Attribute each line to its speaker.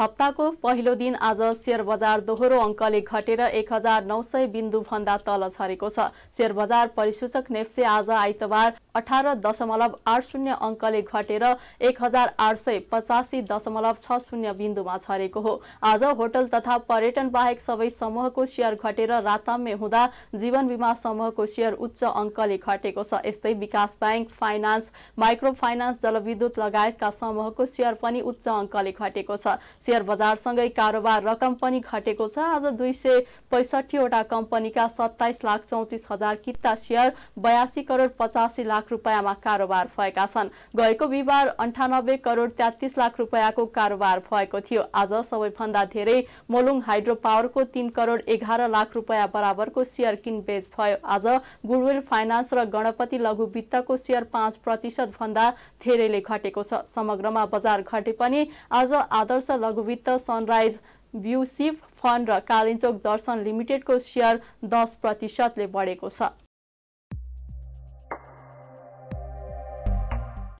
Speaker 1: हप्ताको पहिलो दिन आज सेयर बजार दोहोरो अङ्कले घटेर एक हजार नौ सय बिन्दुभन्दा तल झरेको छ सेयर बजार परिसूचक नेप्से आज आइतबार अठार दशमलव आठ शून्य अङ्कले घटेर एक हजार आठ सय पचासी दशमलव छ शून्य बिन्दुमा झरेको हो आज होटल तथा पर्यटन बाहेक सबै समूहको सेयर घटेर राताम्य हुँदा जीवन बिमा समूहको सेयर उच्च अङ्कले घटेको छ यस्तै विकास ब्याङ्क फाइनान्स माइक्रो फाइनान्स जलविद्युत लगायतका समूहको सेयर पनि उच्च अङ्कले घटेको छ शेयर बजारसँगै कारोबार रकम पनि घटेको छ आज दुई सय पैँसठीवटा कम्पनीका सत्ताइस लाख चौतिस हजार किता सेयर बयासी करोड पचासी लाख रुपियाँमा कारोबार भएका छन् गएको बिहिबार अन्ठानब्बे करोड तेत्तिस लाख रुपियाँको कारोबार भएको थियो आज सबैभन्दा धेरै मोलुङ हाइड्रो पावरको तीन करोड एघार लाख रुपियाँ बराबरको सेयर किनबेच भयो आज गुडविल फाइनान्स र गणपति लघु वित्तको सेयर पाँच भन्दा धेरैले घटेको छ समग्रमा बजार घटे पनि आज आदर्श लघु वित्त सनराइज ब्युसिभ फन्ड र कालिन्चोक दर्शन लिमिटेडको सेयर दस प्रतिशतले बढेको छ